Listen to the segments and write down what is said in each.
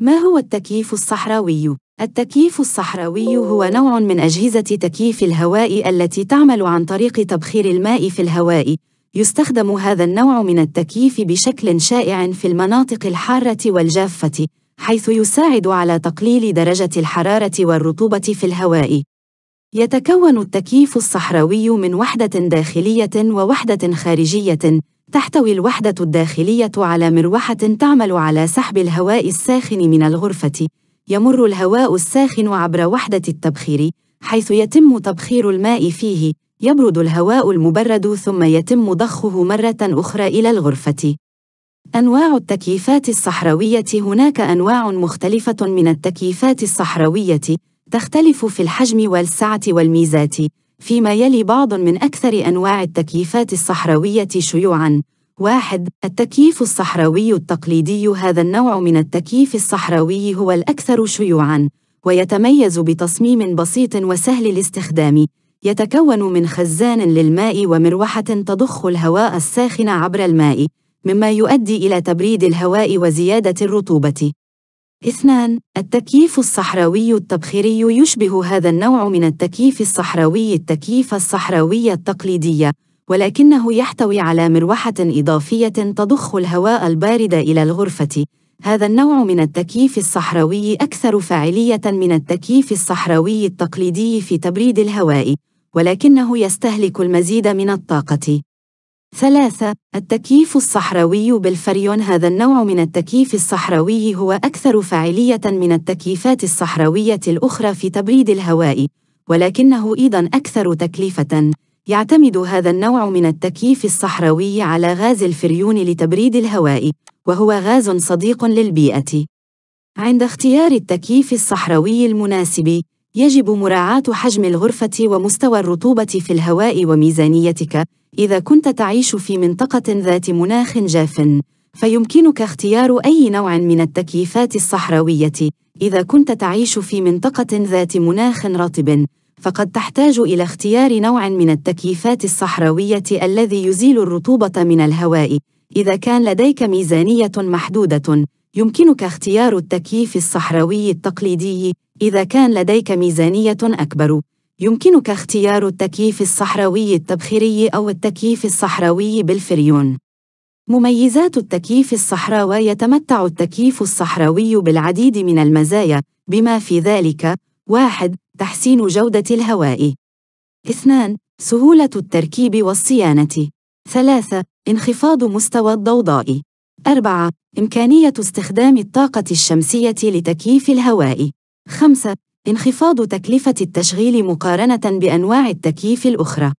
ما هو التكييف الصحراوي؟ التكييف الصحراوي هو نوع من أجهزة تكييف الهواء التي تعمل عن طريق تبخير الماء في الهواء. يستخدم هذا النوع من التكييف بشكل شائع في المناطق الحارة والجافة، حيث يساعد على تقليل درجة الحرارة والرطوبة في الهواء. يتكون التكييف الصحراوي من وحدة داخلية ووحدة خارجية، تحتوي الوحدة الداخلية على مروحة تعمل على سحب الهواء الساخن من الغرفة. يمر الهواء الساخن عبر وحدة التبخير، حيث يتم تبخير الماء فيه، يبرد الهواء المبرد ثم يتم ضخه مرة أخرى إلى الغرفة. أنواع التكييفات الصحراوية هناك أنواع مختلفة من التكييفات الصحراوية، تختلف في الحجم والسعة والميزات، فيما يلي بعض من أكثر أنواع التكييفات الصحراوية شيوعًا. واحد التكييف الصحراوي التقليدي هذا النوع من التكييف الصحراوي هو الأكثر شيوعًا، ويتميز بتصميم بسيط وسهل الاستخدام، يتكون من خزان للماء ومروحة تضخ الهواء الساخن عبر الماء، مما يؤدي إلى تبريد الهواء وزيادة الرطوبة. 2. التكييف الصحراوي التبخيري يشبه هذا النوع من التكييف الصحراوي التكييف الصحراوي التقليدي، ولكنه يحتوي على مروحة إضافية تضخ الهواء البارد إلى الغرفة. هذا النوع من التكييف الصحراوي أكثر فاعلية من التكييف الصحراوي التقليدي في تبريد الهواء، ولكنه يستهلك المزيد من الطاقة. ثلاثة التكييف الصحراوي بالفريون هذا النوع من التكييف الصحراوي هو أكثر فاعلية من التكييفات الصحراوية الأخرى في تبريد الهواء ولكنه أيضا أكثر تكلفة يعتمد هذا النوع من التكييف الصحراوي على غاز الفريون لتبريد الهواء وهو غاز صديق للبيئة عند اختيار التكييف الصحراوي المناسب يجب مراعاة حجم الغرفة ومستوى الرطوبة في الهواء وميزانيتك إذا كنت تعيش في منطقة ذات مناخ جاف فيمكنك اختيار أي نوع من التكييفات الصحراوية إذا كنت تعيش في منطقة ذات مناخ رطب فقد تحتاج إلى اختيار نوع من التكييفات الصحراوية الذي يزيل الرطوبة من الهواء إذا كان لديك ميزانية محدودة يمكنك اختيار التكييف الصحراوي التقليدي إذا كان لديك ميزانية أكبر، يمكنك اختيار التكييف الصحراوي التبخيري أو التكييف الصحراوي بالفريون. مميزات التكييف الصحراوي يتمتع التكييف الصحراوي بالعديد من المزايا، بما في ذلك: 1. تحسين جودة الهواء. 2. سهولة التركيب والصيانة. 3. انخفاض مستوى الضوضاء. 4. إمكانية استخدام الطاقة الشمسية لتكييف الهواء. 5. انخفاض تكلفة التشغيل مقارنة بأنواع التكييف الأخرى.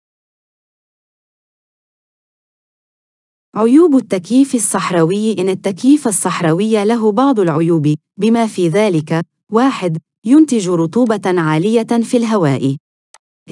عيوب التكييف الصحراوي إن التكييف الصحراوي له بعض العيوب، بما في ذلك: 1. ينتج رطوبة عالية في الهواء.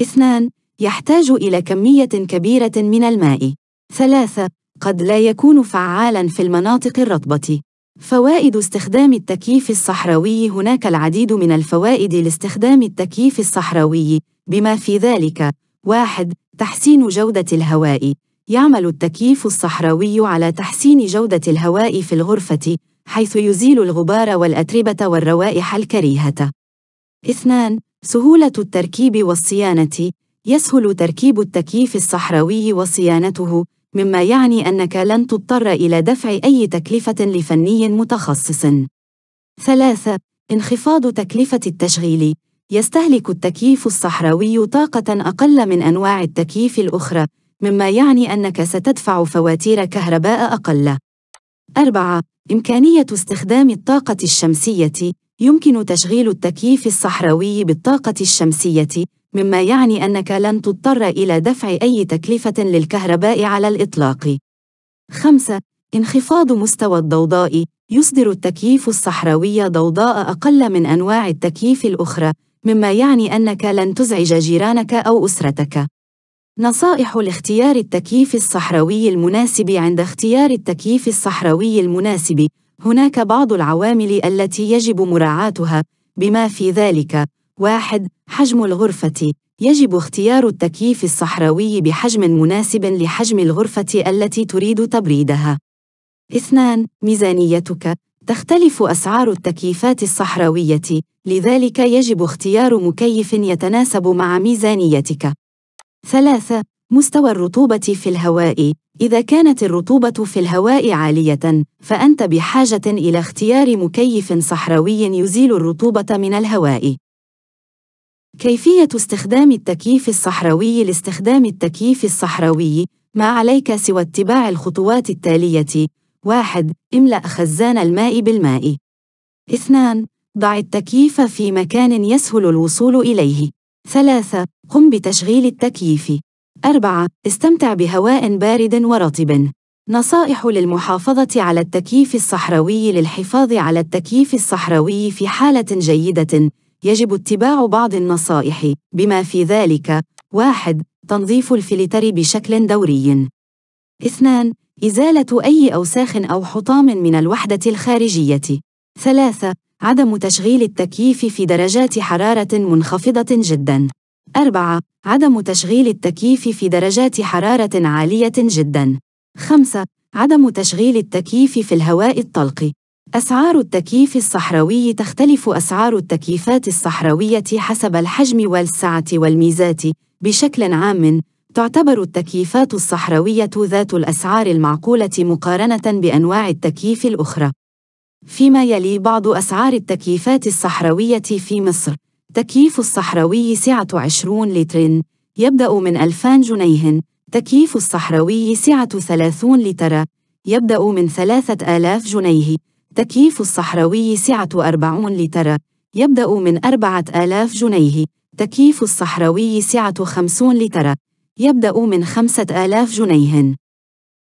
2. يحتاج إلى كمية كبيرة من الماء. 3. قد لا يكون فعالًا في المناطق الرطبة. فوائد استخدام التكييف الصحراوي هناك العديد من الفوائد لاستخدام التكييف الصحراوي بما في ذلك واحد تحسين جودة الهواء يعمل التكييف الصحراوي على تحسين جودة الهواء في الغرفة حيث يزيل الغبار والأتربة والروائح الكريهة. اثنان سهولة التركيب والصيانة يسهل تركيب التكييف الصحراوي وصيانته مما يعني أنك لن تضطر إلى دفع أي تكلفة لفني متخصص. 3. انخفاض تكلفة التشغيل يستهلك التكييف الصحراوي طاقة أقل من أنواع التكييف الأخرى، مما يعني أنك ستدفع فواتير كهرباء أقل. 4. إمكانية استخدام الطاقة الشمسية يمكن تشغيل التكييف الصحراوي بالطاقة الشمسية، مما يعني أنك لن تضطر إلى دفع أي تكلفة للكهرباء على الإطلاق. 5. انخفاض مستوى الضوضاء يصدر التكييف الصحراوي ضوضاء أقل من أنواع التكييف الأخرى، مما يعني أنك لن تزعج جيرانك أو أسرتك. نصائح لاختيار التكييف الصحراوي المناسب عند اختيار التكييف الصحراوي المناسب، هناك بعض العوامل التي يجب مراعاتها، بما في ذلك واحد حجم الغرفة يجب اختيار التكييف الصحراوي بحجم مناسب لحجم الغرفة التي تريد تبريدها. 2. ميزانيتك تختلف أسعار التكييفات الصحراوية، لذلك يجب اختيار مكيف يتناسب مع ميزانيتك. 3. مستوى الرطوبة في الهواء إذا كانت الرطوبة في الهواء عالية، فأنت بحاجة إلى اختيار مكيف صحراوي يزيل الرطوبة من الهواء. كيفية استخدام التكييف الصحراوي لاستخدام التكييف الصحراوي ما عليك سوى اتباع الخطوات التالية 1. املأ خزان الماء بالماء 2. ضع التكييف في مكان يسهل الوصول إليه 3. قم بتشغيل التكييف 4. استمتع بهواء بارد ورطب نصائح للمحافظة على التكييف الصحراوي للحفاظ على التكييف الصحراوي في حالة جيدة يجب اتباع بعض النصائح بما في ذلك واحد تنظيف الفلتر بشكل دوري اثنان إزالة أي أوساخ أو حطام من الوحدة الخارجية ثلاثة عدم تشغيل التكييف في درجات حرارة منخفضة جداً أربعة عدم تشغيل التكييف في درجات حرارة عالية جداً خمسة عدم تشغيل التكييف في الهواء الطلق أسعار التكييف الصحراوي تختلف أسعار التكييفات الصحراوية حسب الحجم والسعة والميزات بشكل عام تعتبر التكييفات الصحراوية ذات الأسعار المعقولة مقارنة بأنواع التكييف الأخرى فيما يلي بعض أسعار التكييفات الصحراوية في مصر تكييف الصحراوي سعة 20 لتر يبدأ من 2000 جنيه تكييف الصحراوي سعة 30 لتر يبدأ من 3000 جنيه تكييف الصحراوي سعة 40 لتر يبدأ من 4000 جنيه تكييف الصحراوي سعة 50 لتر يبدأ من 5000 جنيه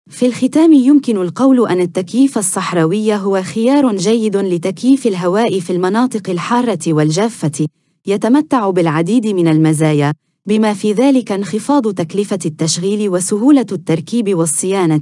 في الختام يمكن القول أن التكييف الصحراوي هو خيار جيد لتكييف الهواء في المناطق الحارة والجافة يتمتع بالعديد من المزايا بما في ذلك انخفاض تكلفة التشغيل وسهولة التركيب والصيانة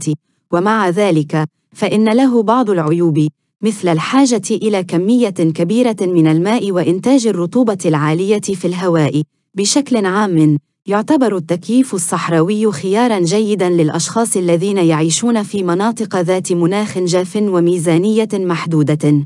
ومع ذلك فإن له بعض العيوب مثل الحاجة إلى كمية كبيرة من الماء وإنتاج الرطوبة العالية في الهواء بشكل عام يعتبر التكييف الصحراوي خيارا جيدا للاشخاص الذين يعيشون في مناطق ذات مناخ جاف وميزانيه محدوده